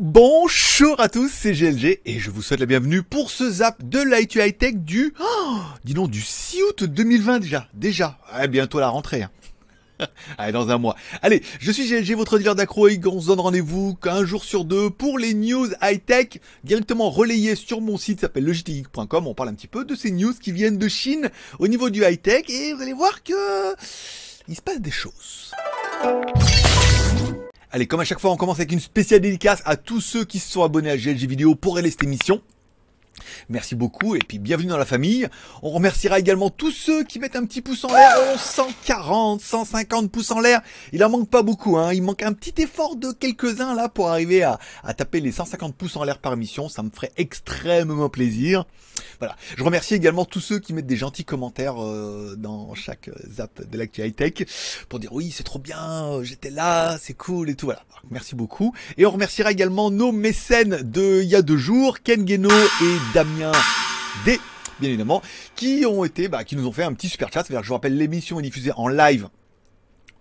Bonjour à tous, c'est GLG et je vous souhaite la bienvenue pour ce zap de l'ITU High Tech du, oh, du 6 août 2020 déjà, déjà, eh, bientôt la rentrée. Hein. Allez, dans un mois. Allez, je suis GLG, votre dealer d'accro et on se donne rendez-vous qu'un jour sur deux pour les news high-tech directement relayées sur mon site, s'appelle logitech.com. On parle un petit peu de ces news qui viennent de Chine au niveau du high-tech et vous allez voir que il se passe des choses. Allez, comme à chaque fois, on commence avec une spéciale dédicace à tous ceux qui se sont abonnés à GLG Vidéo pour aider cette émission. Merci beaucoup et puis bienvenue dans la famille. On remerciera également tous ceux qui mettent un petit pouce en l'air. 140, 150 pouces en l'air. Il en manque pas beaucoup. Hein. Il manque un petit effort de quelques-uns là pour arriver à, taper les 150 pouces en l'air par mission. Ça me ferait extrêmement plaisir. Voilà. Je remercie également tous ceux qui mettent des gentils commentaires euh, dans chaque zap de l'actu high tech pour dire oui c'est trop bien, j'étais là, c'est cool et tout. Voilà. Merci beaucoup. Et on remerciera également nos mécènes de il y a deux jours, Ken Geno et Damien D bien évidemment, qui ont été, bah, qui nous ont fait un petit super chat. C'est-à-dire je vous rappelle, l'émission est diffusée en live,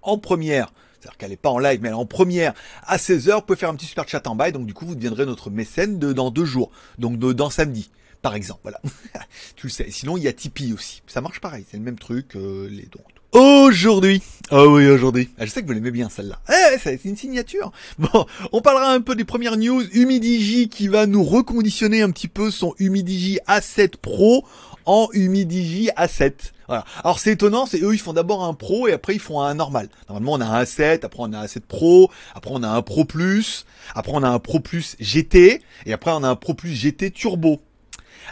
en première. C'est-à-dire qu'elle n'est pas en live, mais elle est en première à 16h. Vous pouvez faire un petit super chat en et Donc, du coup, vous deviendrez notre mécène dans deux jours. Donc, de, dans samedi par exemple. Voilà, tu le sais. Sinon, il y a Tipeee aussi. Ça marche pareil, c'est le même truc, euh, les dons. Aujourd'hui, ah oui aujourd'hui, ah, je sais que vous l'aimez bien celle-là, eh, c'est une signature. Bon, on parlera un peu des premières news, Humidigi qui va nous reconditionner un petit peu son Humidigi A7 Pro en Humidigi A7. Voilà. Alors c'est étonnant, c'est eux ils font d'abord un pro et après ils font un normal. Normalement on a un A7, après on a un A7 Pro, après on a un Pro Plus, après on a un Pro Plus GT et après on a un Pro Plus GT Turbo.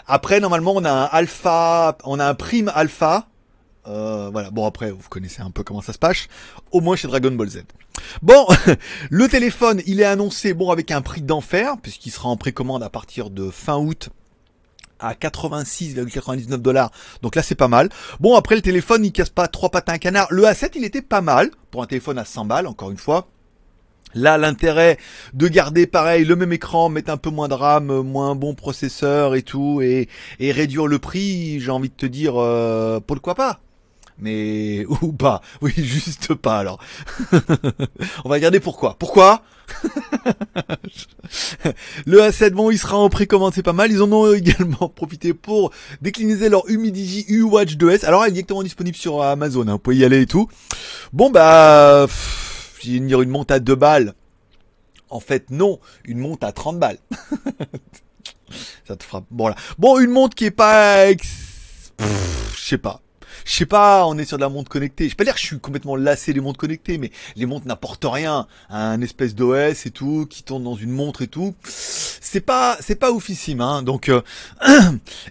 Après, normalement, on a un alpha, on a un prime alpha. Euh, voilà, bon après, vous connaissez un peu comment ça se passe, au moins chez Dragon Ball Z. Bon, le téléphone, il est annoncé, bon, avec un prix d'enfer, puisqu'il sera en précommande à partir de fin août à 86,99 dollars. Donc là, c'est pas mal. Bon, après, le téléphone, il casse pas trois pattes à canard. Le A7, il était pas mal pour un téléphone à 100 balles, encore une fois. Là, l'intérêt de garder pareil le même écran, mettre un peu moins de RAM, euh, moins bon processeur et tout, et, réduire le prix, j'ai envie de te dire, euh, pourquoi pas mais ou pas, oui juste pas alors. On va regarder pourquoi. Pourquoi Le A7 bon il sera en précommande c'est pas mal. Ils en ont également profité pour décliniser leur Humidigi U-Watch 2S. Alors elle est directement disponible sur Amazon, hein. vous pouvez y aller et tout. Bon bah une monte à 2 balles. En fait, non, une monte à 30 balles. ça te frappe. Bon, là. bon, une montre qui est pas... je sais pas je sais pas, on est sur de la montre connectée. Je peux pas dire que je suis complètement lassé des montres connectées, mais les montres n'apportent rien. Un espèce d'OS et tout, qui tourne dans une montre et tout. C'est pas, c'est pas oufissime, hein. Donc, euh,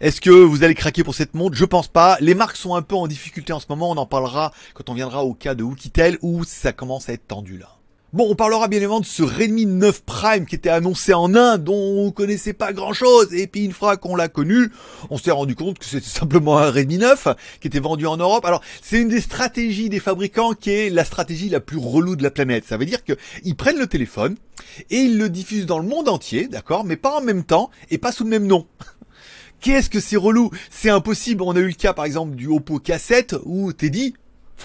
est-ce que vous allez craquer pour cette montre? Je pense pas. Les marques sont un peu en difficulté en ce moment. On en parlera quand on viendra au cas de Wikitel où ça commence à être tendu, là. Bon, on parlera bien évidemment de ce Redmi 9 Prime qui était annoncé en Inde, dont on connaissait pas grand chose, et puis une fois qu'on l'a connu, on s'est rendu compte que c'était simplement un Redmi 9 qui était vendu en Europe. Alors, c'est une des stratégies des fabricants qui est la stratégie la plus relou de la planète. Ça veut dire qu'ils prennent le téléphone et ils le diffusent dans le monde entier, d'accord, mais pas en même temps et pas sous le même nom. Qu'est-ce que c'est relou C'est impossible. On a eu le cas par exemple du Oppo K7 où t'es dit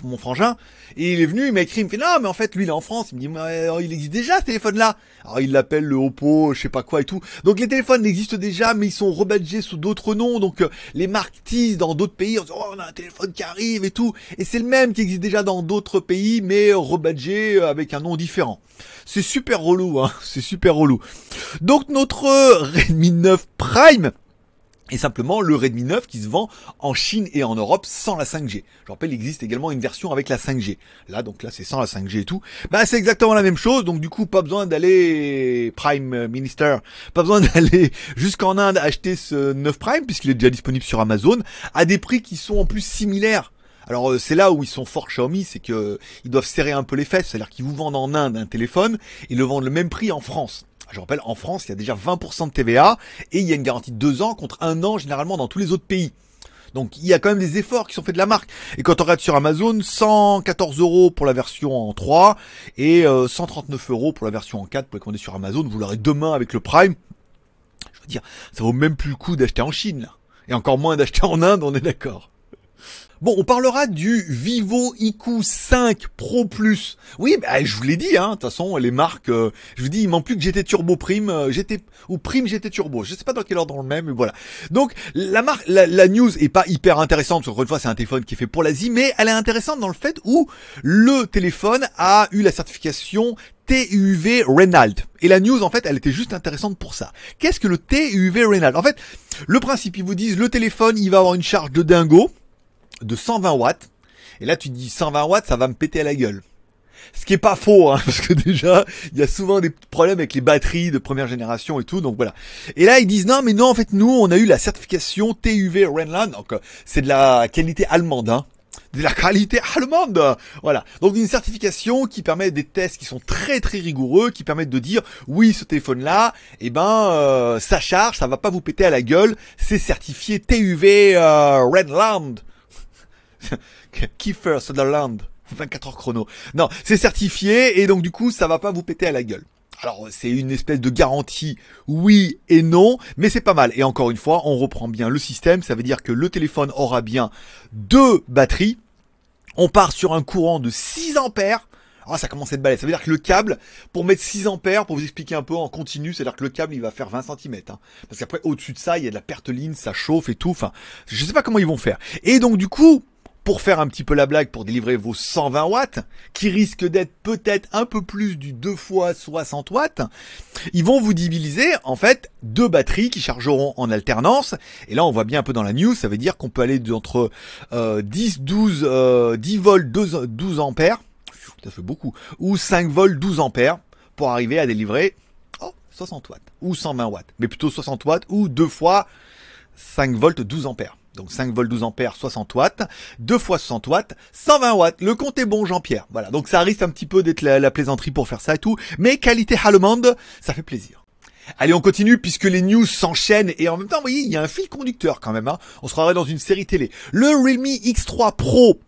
mon frangin, et il est venu, il m'a écrit, il me fait, non, mais en fait, lui, il est en France, il me dit, mais, euh, il existe déjà, ce téléphone-là. Alors, il l'appelle le Oppo, je sais pas quoi et tout. Donc, les téléphones existent déjà, mais ils sont rebadgés sous d'autres noms, donc, euh, les marques teasent dans d'autres pays, oh, on a un téléphone qui arrive et tout. Et c'est le même qui existe déjà dans d'autres pays, mais rebadgé euh, avec un nom différent. C'est super relou, hein, c'est super relou. Donc, notre Redmi 9 Prime, et simplement le Redmi 9 qui se vend en Chine et en Europe sans la 5G. Je rappelle, il existe également une version avec la 5G. Là, donc là, c'est sans la 5G et tout. Bah, c'est exactement la même chose. Donc, du coup, pas besoin d'aller Prime Minister, pas besoin d'aller jusqu'en Inde acheter ce 9 Prime puisqu'il est déjà disponible sur Amazon à des prix qui sont en plus similaires. Alors euh, c'est là où ils sont forts Xiaomi, c'est que euh, ils doivent serrer un peu les fesses, c'est-à-dire qu'ils vous vendent en Inde un téléphone, et le vendent le même prix en France. Je rappelle, en France, il y a déjà 20% de TVA et il y a une garantie de 2 ans contre 1 an généralement dans tous les autres pays. Donc il y a quand même des efforts qui sont faits de la marque. Et quand on regarde sur Amazon, 114 euros pour la version en 3 et 139 euh, euros pour la version en 4 pour les commander sur Amazon. Vous l'aurez demain avec le Prime. Je veux dire, ça vaut même plus le coup d'acheter en Chine là. Et encore moins d'acheter en Inde, on est d'accord. Bon, on parlera du Vivo IQ 5 Pro Plus. Oui, bah, je vous l'ai dit, hein, de toute façon, les marques, euh, je vous dis, il manque plus que j'étais Turbo Prime, j'étais euh, ou Prime j'étais Turbo. Je sais pas dans quel ordre dans le même, mais voilà. Donc, la marque, la, news est pas hyper intéressante, parce qu'encore une fois, c'est un téléphone qui est fait pour l'Asie, mais elle est intéressante dans le fait où le téléphone a eu la certification TUV reynolds Et la news, en fait, elle était juste intéressante pour ça. Qu'est-ce que le TUV reynolds En fait, le principe, ils vous disent, le téléphone, il va avoir une charge de dingo de 120 watts. Et là, tu dis 120 watts, ça va me péter à la gueule. Ce qui est pas faux, hein, parce que déjà, il y a souvent des problèmes avec les batteries de première génération et tout, donc voilà. Et là, ils disent non, mais non, en fait, nous, on a eu la certification TUV Rheinland, donc euh, c'est de la qualité allemande, hein, de la qualité allemande. Voilà. Donc une certification qui permet des tests qui sont très très rigoureux, qui permettent de dire oui ce téléphone là, eh ben euh, ça charge, ça va pas vous péter à la gueule, c'est certifié TUV euh, Rheinland. Kiefer Sutherland, 24 heures chrono. Non, c'est certifié et donc du coup ça va pas vous péter à la gueule. Alors c'est une espèce de garantie oui et non, mais c'est pas mal. Et encore une fois, on reprend bien le système, ça veut dire que le téléphone aura bien deux batteries. On part sur un courant de 6 ampères. Ah, ça commence à être balai. Ça veut dire que le câble, pour mettre 6 ampères, pour vous expliquer un peu en continu, c'est-à-dire que le câble, il va faire 20 cm. Hein. Parce qu'après, au-dessus de ça, il y a de la perte ligne, ça chauffe et tout. Enfin, je sais pas comment ils vont faire. Et donc, du coup, pour faire un petit peu la blague pour délivrer vos 120 watts, qui risquent d'être peut-être un peu plus du 2 fois 60 watts, ils vont vous diviser en fait deux batteries qui chargeront en alternance. Et là on voit bien un peu dans la news, ça veut dire qu'on peut aller entre 10, 12, 10 volts, 12, ampères, ça fait beaucoup, ou 5 volts, 12 ampères pour arriver à délivrer 60 watts ou 120 watts, mais plutôt 60 watts ou deux fois 5 volts, 12 ampères. Donc 5 volts 12 ampères, 60 watts, 2 fois 60 watts, 120 watts. Le compte est bon Jean-Pierre. Voilà, donc ça risque un petit peu d'être la, plaisanterie pour faire ça et tout, mais qualité allemande, ça fait plaisir. Allez, on continue puisque les news s'enchaînent et en même temps, vous voyez, il y a un fil conducteur quand même. Hein. On se croirait dans une série télé. Le Realme X3 Pro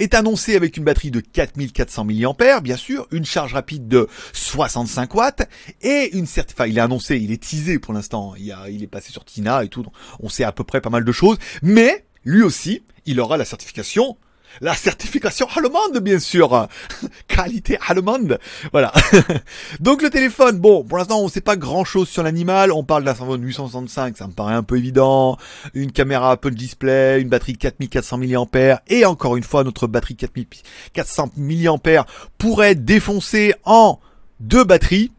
est annoncé avec une batterie de 4400 mAh, bien sûr, une charge rapide de 65 watts et une certification. Enfin, il est annoncé, il est teasé pour l'instant. Il, il est passé sur Tina et tout. On sait à peu près pas mal de choses, mais lui aussi, il aura la certification la certification allemande, bien sûr. Qualité allemande. Voilà. Donc le téléphone, bon, pour l'instant, on sait pas grand-chose sur l'animal. On parle d'un smartphone 865, ça me paraît un peu évident. Une caméra Apple Display, une batterie 4400 mAh. Et encore une fois, notre batterie 4400 mAh pourrait défoncer en deux batteries.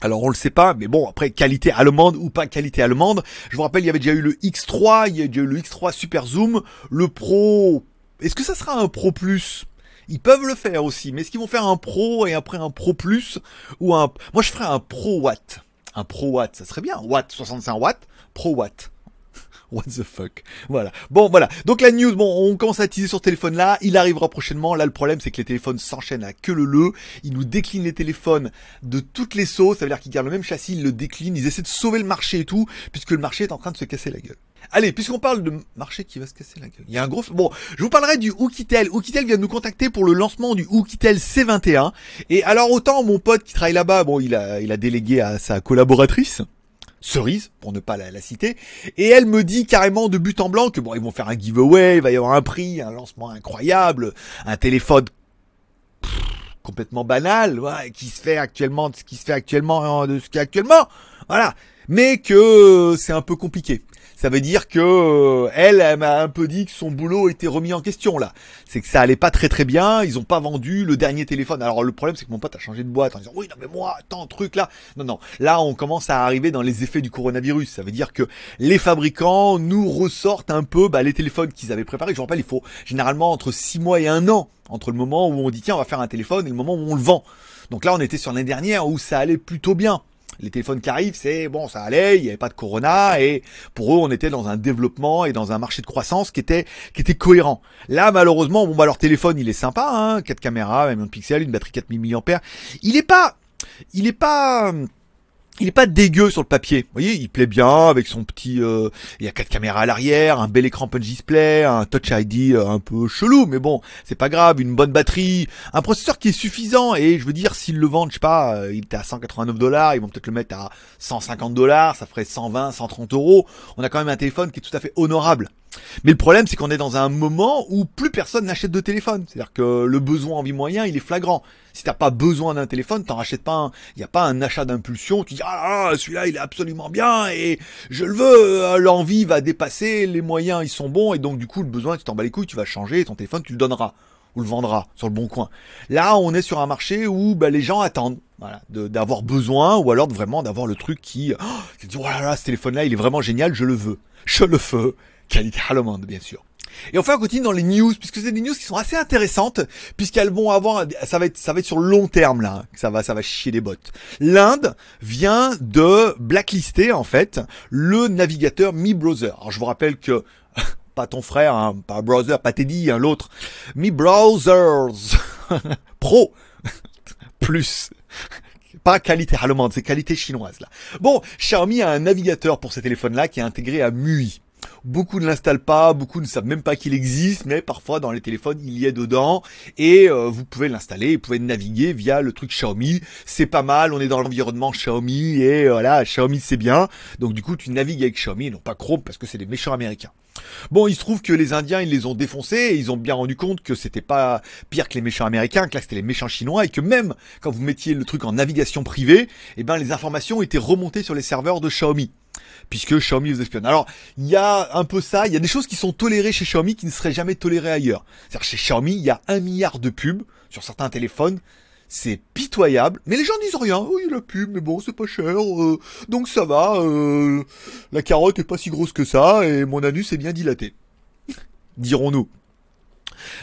Alors on le sait pas, mais bon après qualité allemande ou pas qualité allemande. Je vous rappelle, il y avait déjà eu le X3, il y a eu le X3 Super Zoom, le Pro est-ce que ça sera un Pro Plus ils peuvent le faire aussi, mais est-ce qu'ils vont faire un pro et après un pro plus ou un Moi je ferais un pro watt. Un pro watt, ça serait bien. Watt 65 watts, pro watt. What the fuck Voilà. Bon, voilà. Donc la news, bon, on commence à teaser sur ce téléphone là. Il arrivera prochainement. Là, le problème, c'est que les téléphones s'enchaînent à que le le. Ils nous déclinent les téléphones de toutes les sauces. Ça veut dire qu'ils gardent le même châssis, ils le déclinent. Ils essaient de sauver le marché et tout, puisque le marché est en train de se casser la gueule. Allez, puisqu'on parle de marché qui va se casser la gueule. Il y a un gros... Bon, je vous parlerai du Oukitel. Oukitel vient de nous contacter pour le lancement du Oukitel C21. Et alors autant mon pote qui travaille là-bas, bon, il a, il a délégué à sa collaboratrice. Cerise, pour ne pas la, citer, et elle me dit carrément de but en blanc que bon, ils vont faire un giveaway, il va y avoir un prix, un lancement incroyable, un téléphone complètement banal, ouais, qui se fait actuellement, de ce qui se fait actuellement, de ce qui est actuellement, voilà, mais que euh, c'est un peu compliqué ça veut dire que euh, elle, elle m'a un peu dit que son boulot était remis en question là. C'est que ça allait pas très très bien. Ils ont pas vendu le dernier téléphone. Alors le problème, c'est que mon pote a changé de boîte en disant oui non mais moi tant truc là. Non non. Là, on commence à arriver dans les effets du coronavirus. Ça veut dire que les fabricants nous ressortent un peu bah, les téléphones qu'ils avaient préparés. Je vous rappelle, il faut généralement entre six mois et un an entre le moment où on dit tiens on va faire un téléphone et le moment où on le vend. Donc là on était sur l'année dernière où ça allait plutôt bien les téléphones qui arrivent, c'est bon, ça allait, il n'y avait pas de corona et pour eux, on était dans un développement et dans un marché de croissance qui était qui était cohérent. Là, malheureusement, bon bah leur téléphone, il est sympa, hein, 4 caméras, un million de pixels, une batterie 4000 mAh, il est pas il est pas hum, il est pas dégueu sur le papier. Vous voyez, il plaît bien avec son petit. Euh, il y a quatre caméras à l'arrière, un bel écran punch display, un Touch ID euh, un peu chelou, mais bon, c'est pas grave. Une bonne batterie, un processeur qui est suffisant. Et je veux dire, s'ils le vendent, je sais pas, euh, il était à 189 dollars, ils vont peut-être le mettre à 150 dollars, ça ferait 120, 130 euros. On a quand même un téléphone qui est tout à fait honorable. Mais le problème, c'est qu'on est dans un moment où plus personne n'achète de téléphone. C'est-à-dire que le besoin en vie moyen, il est flagrant. Si t'as pas besoin d'un téléphone, t'en rachètes pas Il n'y a pas un achat d'impulsion. Tu dis, ah, celui-là, il est absolument bien et je le veux. Euh, l'envie va dépasser, les moyens, ils sont bons et donc, du coup, le besoin, tu t'en bats les couilles, tu vas changer ton téléphone, tu le donneras ou le vendras sur le bon coin. Là, on est sur un marché où bah, les gens attendent voilà, d'avoir besoin ou alors de vraiment d'avoir le truc qui, oh, tu oh là là, ce téléphone-là, il est vraiment génial, je le veux, je le veux qualité allemande, bien sûr. Et enfin, on continue dans les news, puisque c'est des news qui sont assez intéressantes, puisqu'elles vont avoir, ça va être, ça va être sur long terme, là, hein, ça va, ça va chier les bottes. L'Inde vient de blacklister, en fait, le navigateur Mi Browser. Alors, je vous rappelle que, pas ton frère, hein, pas Browser, pas Teddy, hein, l'autre, Mi Browsers Pro Plus pas qualité allemande, c'est qualité chinoise là. Bon, Xiaomi a un navigateur pour ces téléphone là qui est intégré à MUI. Beaucoup ne l'installent pas, beaucoup ne savent même pas qu'il existe, mais parfois dans les téléphones il y est dedans et euh, vous pouvez l'installer, vous pouvez naviguer via le truc Xiaomi. C'est pas mal, on est dans l'environnement Xiaomi et euh, voilà, Xiaomi c'est bien. Donc du coup tu navigues avec Xiaomi, non pas Chrome parce que c'est des méchants américains. Bon, il se trouve que les Indiens, ils les ont défoncés, et ils ont bien rendu compte que c'était pas pire que les méchants américains, que là c'était les méchants chinois, et que même quand vous mettiez le truc en navigation privée, eh ben les informations étaient remontées sur les serveurs de Xiaomi puisque Xiaomi vous espionne. Alors, il y a un peu ça, il y a des choses qui sont tolérées chez Xiaomi qui ne seraient jamais tolérées ailleurs. C'est-à-dire chez Xiaomi, il y a un milliard de pubs sur certains téléphones, c'est pitoyable, mais les gens disent rien. Oui, la pub, mais bon, c'est pas cher, euh, donc ça va. Euh, la carotte est pas si grosse que ça et mon anus est bien dilaté, dirons-nous.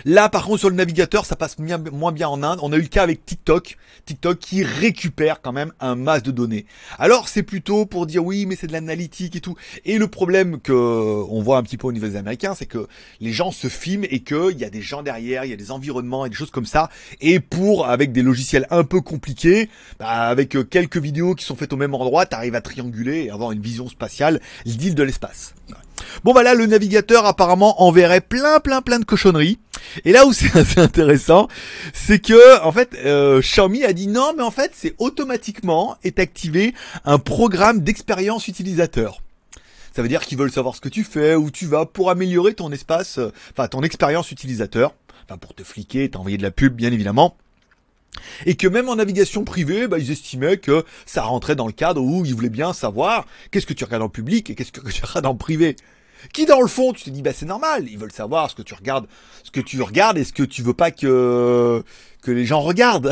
Là, par contre, sur le navigateur, ça passe moins bien en Inde. On a eu le cas avec TikTok. TikTok qui récupère quand même un masse de données. Alors, c'est plutôt pour dire oui, mais c'est de l'analytique et tout. Et le problème que on voit un petit peu au niveau des Américains, c'est que les gens se filment et qu'il y a des gens derrière, il y a des environnements et des choses comme ça. Et pour, avec des logiciels un peu compliqués, bah, avec euh, quelques vidéos qui sont faites au même endroit, t'arrives à trianguler et avoir une vision spatiale, deal de l'espace. Bon, voilà, bah là le navigateur apparemment enverrait plein, plein, plein de cochonneries. Et là où c'est assez intéressant, c'est que en fait, euh, Xiaomi a dit non, mais en fait, c'est automatiquement est activé un programme d'expérience utilisateur. Ça veut dire qu'ils veulent savoir ce que tu fais, où tu vas, pour améliorer ton espace, euh, enfin ton expérience utilisateur, enfin pour te fliquer, t'envoyer de la pub, bien évidemment. Et que même en navigation privée, bah, ils estimaient que ça rentrait dans le cadre où ils voulaient bien savoir qu'est-ce que tu regardes en public et qu'est-ce que tu regardes en privé. Qui dans le fond, tu te dis bah c'est normal, ils veulent savoir ce que tu regardes, ce que tu regardes et ce que tu veux pas que que les gens regardent.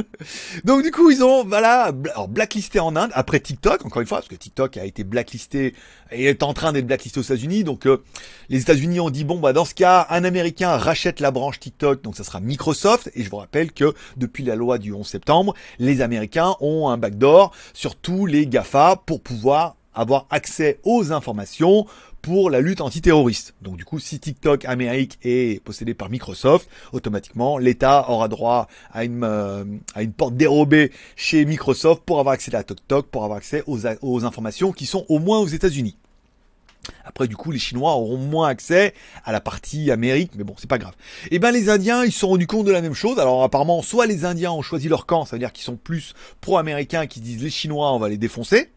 Donc du coup, ils ont voilà, alors, blacklisté en Inde après TikTok encore une fois parce que TikTok a été blacklisté et est en train d'être blacklisté aux États-Unis. Donc euh, les États-Unis ont dit bon bah dans ce cas, un américain rachète la branche TikTok, donc ça sera Microsoft et je vous rappelle que depuis la loi du 11 septembre, les américains ont un backdoor sur tous les GAFA pour pouvoir avoir accès aux informations pour la lutte antiterroriste. Donc du coup, si TikTok Amérique est possédé par Microsoft, automatiquement, l'État aura droit à une, euh, à une porte dérobée chez Microsoft pour avoir accès à TikTok, pour avoir accès aux, informations qui sont au moins aux États-Unis. Après, du coup, les Chinois auront moins accès à la partie Amérique, mais bon, c'est pas grave. Et eh bien, les Indiens, ils se sont rendus compte de la même chose. Alors, apparemment, soit les Indiens ont choisi leur camp, cest à dire qu'ils sont plus pro-américains, qui disent les Chinois, on va les défoncer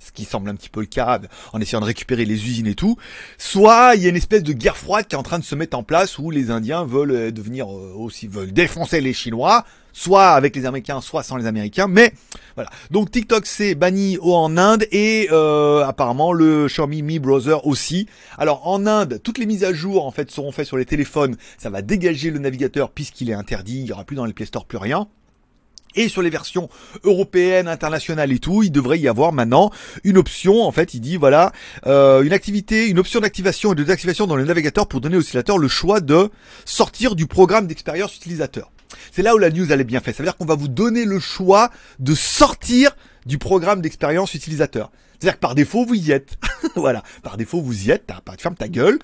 ce qui semble un petit peu le cas, en essayant de récupérer les usines et tout, soit il y a une espèce de guerre froide qui est en train de se mettre en place où les Indiens veulent euh, devenir euh, aussi, veulent défoncer les Chinois, soit avec les Américains, soit sans les Américains, mais voilà. Donc TikTok s'est banni en Inde et euh, apparemment le Xiaomi Mi Browser aussi. Alors en Inde, toutes les mises à jour en fait seront faites sur les téléphones, ça va dégager le navigateur puisqu'il est interdit, il n'y aura plus dans les Play Store plus rien et sur les versions européennes, internationales et tout, il devrait y avoir maintenant une option. En fait, il dit voilà euh, une activité, une option d'activation et de désactivation dans le navigateur pour donner aux utilisateurs le choix de sortir du programme d'expérience utilisateur. C'est là où la news elle est bien faite. Ça veut dire qu'on va vous donner le choix de sortir du programme d'expérience utilisateur. C'est-à-dire que par défaut, vous y êtes. voilà. Par défaut, vous y êtes. T'as, ferme ta gueule.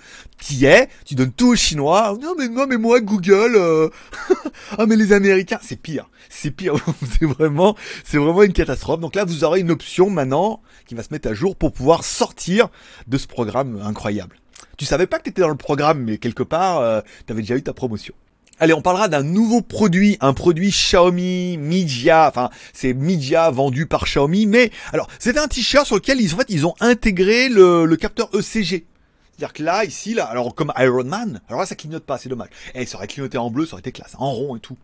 y es. Tu donnes tout aux Chinois. Non, mais, non, mais moi, Google, euh, ah, mais les Américains. C'est pire. C'est pire. c'est vraiment, c'est vraiment une catastrophe. Donc là, vous aurez une option maintenant qui va se mettre à jour pour pouvoir sortir de ce programme incroyable. Tu savais pas que t'étais dans le programme, mais quelque part, tu euh, t'avais déjà eu ta promotion. Allez, on parlera d'un nouveau produit, un produit Xiaomi Media. Enfin, c'est Media vendu par Xiaomi, mais alors c'était un t-shirt sur lequel ils en fait ils ont intégré le, capteur ECG. C'est-à-dire que là, ici, là, alors comme Iron Man, alors là ça clignote pas, c'est dommage. Et eh, ça aurait clignoté en bleu, ça aurait été classe, en rond et tout.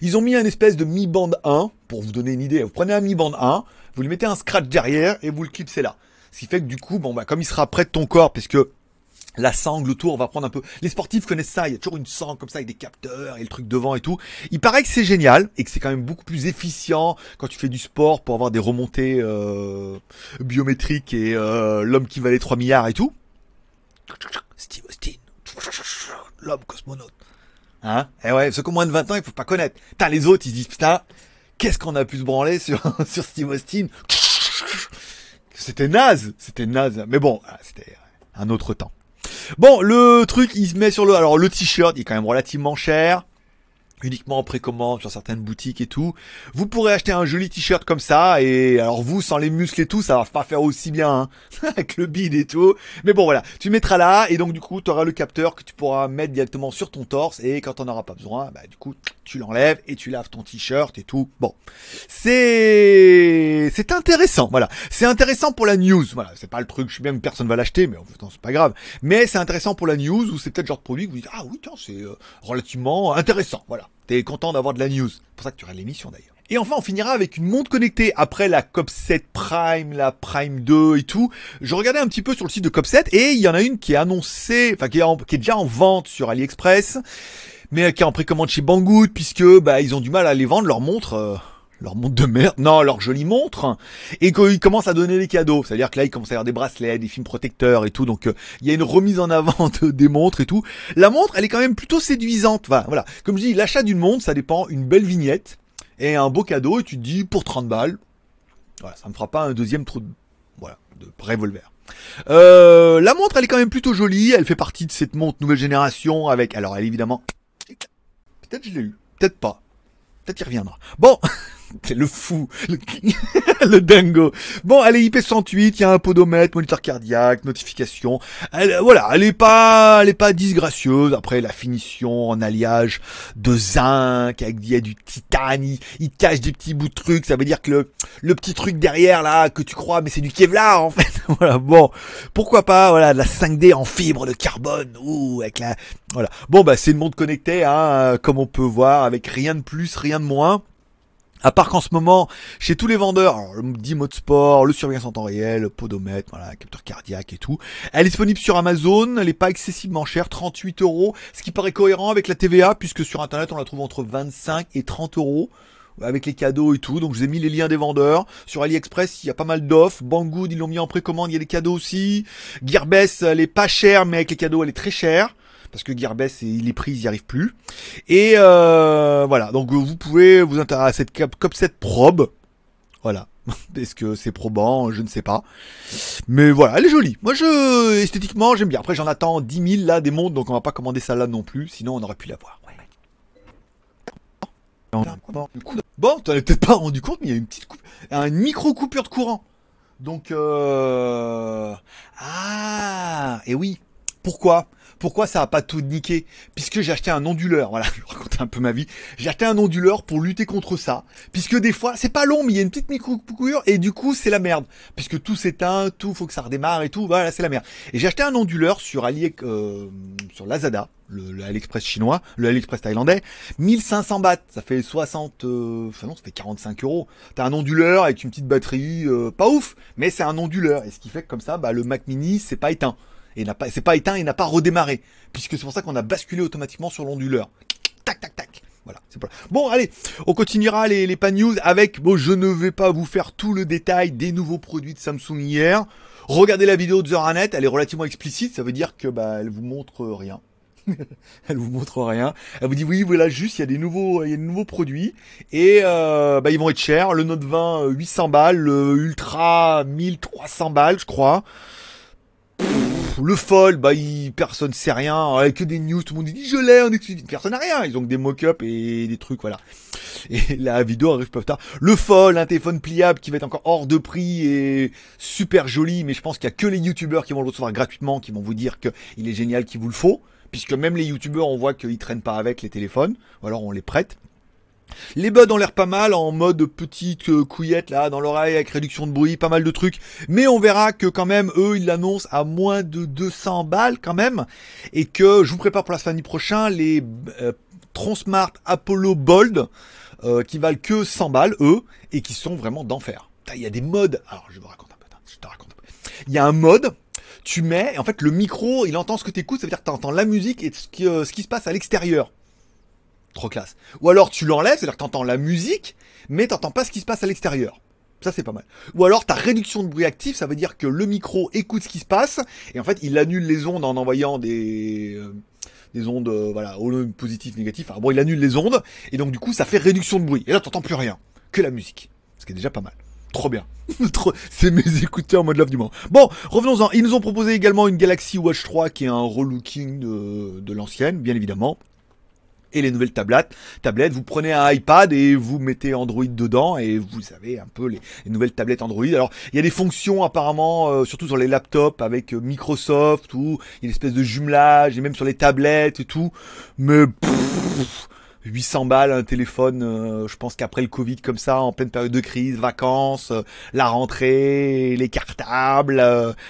Ils ont mis un espèce de Mi Band 1, pour vous donner une idée. Vous prenez un Mi Band 1, vous lui mettez un scratch derrière et vous le clipsez là. Ce qui fait que du coup, bon, bah, comme il sera près de ton corps, puisque la sangle autour, on va prendre un peu. Les sportifs connaissent ça, il y a toujours une sangle comme ça avec des capteurs et le truc devant et tout. Il paraît que c'est génial et que c'est quand même beaucoup plus efficient quand tu fais du sport pour avoir des remontées euh, biométriques et euh, l'homme qui valait 3 milliards et tout. Steve Austin, l'homme cosmonaute. Hein Eh ouais, parce qu'au moins de 20 ans, il faut pas connaître. T'as les autres, ils disent, putain, qu'est-ce qu'on a pu se branler sur, sur Steve Austin C'était naze, c'était naze. Mais bon, ah, c'était un autre temps. Bon, le truc, il se met sur le... Alors, le t-shirt, il est quand même relativement cher uniquement en précommande sur certaines boutiques et tout. Vous pourrez acheter un joli t-shirt comme ça et alors vous sans les muscles et tout, ça va pas faire aussi bien hein, avec le bide et tout. Mais bon voilà, tu mettras là et donc du coup, tu auras le capteur que tu pourras mettre directement sur ton torse et quand on auras pas besoin, bah du coup, tu l'enlèves et tu laves ton t-shirt et tout. Bon. C'est c'est intéressant, voilà. C'est intéressant pour la news, voilà, c'est pas le truc, je suis bien que personne va l'acheter mais en fait, c'est pas grave. Mais c'est intéressant pour la news Ou c'est peut-être genre de produit que vous dites ah oui, tiens, c'est euh, relativement intéressant, voilà. T'es content d'avoir de la news. C'est pour ça que tu regardes l'émission d'ailleurs. Et enfin, on finira avec une montre connectée. Après la COP7 Prime, la Prime 2 et tout, je regardais un petit peu sur le site de COP7 et il y en a une qui est annoncée, enfin qui est, déjà en vente sur AliExpress, mais qui est en précommande chez Banggood puisque bah ils ont du mal à les vendre leurs montres. Euh, leur montre de merde, non, leur jolie montre, hein, et qu'ils commencent à donner les cadeaux. C'est-à-dire que là, ils commencent à avoir des bracelets, des films protecteurs et tout, donc euh, il y a une remise en avant des montres et tout. La montre, elle est quand même plutôt séduisante. Enfin, voilà, comme je dis, l'achat d'une montre, ça dépend, une belle vignette et un beau cadeau, et tu te dis, pour 30 balles, voilà, ça me fera pas un deuxième trou de, voilà, de revolver. Euh, la montre, elle est quand même plutôt jolie. Elle fait partie de cette montre nouvelle génération avec. Alors, elle est évidemment. Peut-être je l'ai eu. Peut-être pas. Peut-être y reviendra. Bon. C'est le fou, le, dingo. Bon, allez, IP108, il y a un podomètre, moniteur cardiaque, notification. Euh, voilà, elle est pas, elle est pas disgracieuse. Après, la finition en alliage de zinc, avec il du titane, il, cache des petits bouts de trucs. Ça veut dire que le, petit truc derrière, là, que tu crois, mais c'est du Kevlar, en fait. voilà, bon. Pourquoi pas, voilà, de la 5D en fibre de carbone. ou avec voilà. Bon, bah, c'est le monde connecté hein, comme on peut voir, avec rien de plus, rien de moins. À part qu'en ce moment, chez tous les vendeurs, dit mode sport, le surveillance en temps réel, podomètre, voilà, capteur cardiaque et tout, elle est disponible sur Amazon, elle n'est pas excessivement chère, 38 euros, ce qui paraît cohérent avec la TVA, puisque sur Internet, on la trouve entre 25 et 30 euros avec les cadeaux et tout. Donc je vous ai mis les liens des vendeurs. Sur AliExpress, il y a pas mal d'offres. Banggood, ils l'ont mis en précommande, il y a des cadeaux aussi. Gearbest, elle est pas chère, mais avec les cadeaux, elle est très chère parce que Gearbest il est pris, il n'y arrive plus. Et euh, voilà, donc euh, vous pouvez vous intéresser à cette COP cette probe. Voilà. Est-ce que c'est probant Je ne sais pas. Mais voilà, elle est jolie. Moi, je esthétiquement, j'aime bien. Après, j'en attends 10 000 là des montres. donc on va pas commander ça là non plus. Sinon, on aurait pu l'avoir. Ouais. Bon, t'en as peut-être pas rendu compte, mais il y a une petite coupe, une micro coupure de courant. Donc, euh... ah, et oui. Pourquoi pourquoi ça a pas tout niqué Puisque j'ai acheté un onduleur, voilà, je raconte un peu ma vie. J'ai acheté un onduleur pour lutter contre ça, puisque des fois, c'est pas long, mais il y a une petite micro-coupure, et du coup, c'est la merde. Puisque tout s'éteint, tout, faut que ça redémarre et tout, voilà, c'est la merde. Et j'ai acheté un onduleur sur AliExpress, euh, sur Lazada, le, AliExpress chinois, le AliExpress thaïlandais, 1500 bahts, ça fait 60, euh, enfin non, ça fait 45 euros. T'as un onduleur avec une petite batterie, euh, pas ouf, mais c'est un onduleur, et ce qui fait que comme ça, bah, le Mac Mini, c'est pas éteint. Et n'a pas, c'est pas éteint, il n'a pas redémarré. Puisque c'est pour ça qu'on a basculé automatiquement sur l'onduleur. Tac, tac, tac. Voilà, Bon, allez, on continuera les, les news avec, bon, je ne vais pas vous faire tout le détail des nouveaux produits de Samsung hier. Regardez la vidéo de The elle est relativement explicite, ça veut dire que, bah, elle vous montre rien. elle vous montre rien. Elle vous dit oui, voilà, juste, il y a des nouveaux, il y a nouveaux produits et euh, bah, ils vont être chers. Le Note 20, 800 euh, balles, le Ultra 1300 balles, je crois. Le fol, bah, il, personne sait rien. Avec que des news, tout le monde dit je l'ai en exclusivité. Personne n'a rien. Ils ont que des mock up et des trucs, voilà. Et la vidéo arrive peu tard. Le fol, un téléphone pliable qui va être encore hors de prix et super joli, mais je pense qu'il y a que les youtubeurs qui vont le recevoir gratuitement, qui vont vous dire qu'il est génial, qu'il vous le faut. Puisque même les youtubeurs, on voit qu'ils traînent pas avec les téléphones, ou alors on les prête. Les buds ont l'air pas mal en mode petite euh, couillette là dans l'oreille avec réduction de bruit, pas mal de trucs. Mais on verra que quand même eux ils l'annoncent à moins de 200 balles quand même et que je vous prépare pour la semaine prochaine les euh, Transmart Tronsmart Apollo Bold euh, qui valent que 100 balles eux et qui sont vraiment d'enfer. Il y a des modes. Alors je vous raconte un peu. Je Il y a un mode tu mets, en fait, le micro, il entend ce que t'écoutes, ça veut dire que entends la musique et ce qui se passe à l'extérieur. Trop classe. Ou alors tu l'enlèves, c'est-à-dire que entends la musique, mais t'entends pas ce qui se passe à l'extérieur. Ça c'est pas mal. Ou alors ta réduction de bruit actif, ça veut dire que le micro écoute ce qui se passe, et en fait il annule les ondes en envoyant des euh, des ondes, euh, voilà, positif, négatif. Enfin, bon, il annule les ondes, et donc du coup, ça fait réduction de bruit. Et là, t'entends plus rien que la musique, ce qui est déjà pas mal. Trop bien. c'est mes écouteurs en mode love du monde. Bon, revenons-en. Ils nous ont proposé également une Galaxy Watch 3 qui est un relooking de, de l'ancienne, bien évidemment et les nouvelles tablettes. tablettes. Vous prenez un iPad et vous mettez Android dedans et vous avez un peu les, nouvelles tablettes Android. Alors il y a des fonctions apparemment, euh, surtout sur les laptops avec euh, Microsoft ou une espèce de jumelage et même sur les tablettes et tout. Mais 800 balles un téléphone, euh, je pense qu'après le Covid comme ça, en pleine période de crise, vacances, la rentrée, les cartables,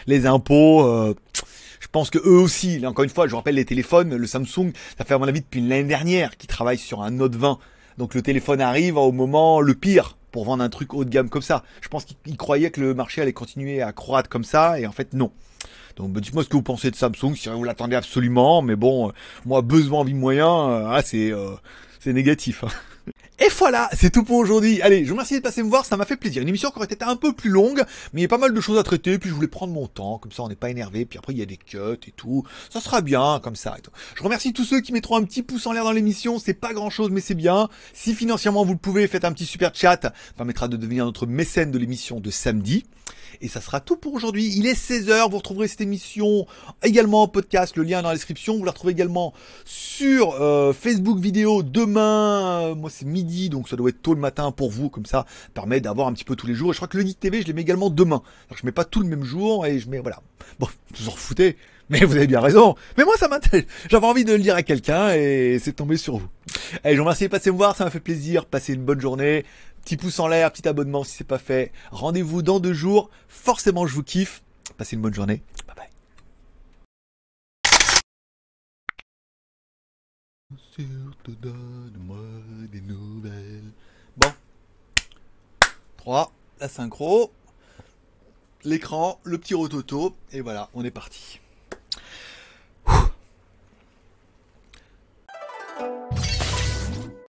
les impôts. Je pense que eux aussi, encore une fois, je rappelle les téléphones, le Samsung, ça fait à mon avis depuis l'année dernière qu'ils travaillent sur un Note 20. Donc le téléphone arrive au moment le pire pour vendre un truc haut de gamme comme ça. Je pense qu'ils croyaient que le marché allait continuer à croître comme ça, et en fait non. Donc bah, dites-moi ce que vous pensez de Samsung, si vous l'attendez absolument, mais bon, euh, moi, besoin, vie moyen, euh, ah, c'est euh, négatif. Hein. Et voilà, c'est tout pour aujourd'hui. Allez, je vous remercie de passer me voir, ça m'a fait plaisir. Une émission qui aurait été un peu plus longue, mais il y a pas mal de choses à traiter, puis je voulais prendre mon temps, comme ça on n'est pas énervé, puis après il y a des cuts et tout. Ça sera bien, comme ça et tout. Je remercie tous ceux qui mettront un petit pouce en l'air dans l'émission, c'est pas grand chose, mais c'est bien. Si financièrement vous le pouvez, faites un petit super chat, ça permettra de devenir notre mécène de l'émission de samedi. Et ça sera tout pour aujourd'hui. Il est 16h, vous retrouverez cette émission également en podcast, le lien est dans la description. Vous la retrouvez également sur euh, Facebook vidéo demain. Euh, moi c'est midi, donc ça doit être tôt le matin pour vous, comme ça, permet d'avoir un petit peu tous les jours. Et je crois que le Geek TV, je les mets également demain. je je mets pas tout le même jour et je mets voilà. Bon, vous en foutez, mais vous avez bien raison. Mais moi, ça m'intéresse. J'avais envie de le dire à quelqu'un et c'est tombé sur vous. Allez, je vous remercie de passer me voir. Ça m'a fait plaisir. Passez une bonne journée. Petit pouce en l'air, petit abonnement si c'est pas fait. Rendez-vous dans deux jours. Forcément, je vous kiffe. Passez une bonne journée. Bye bye. Bon. 3, la synchro, l'écran, le petit rototo, et voilà, on est parti.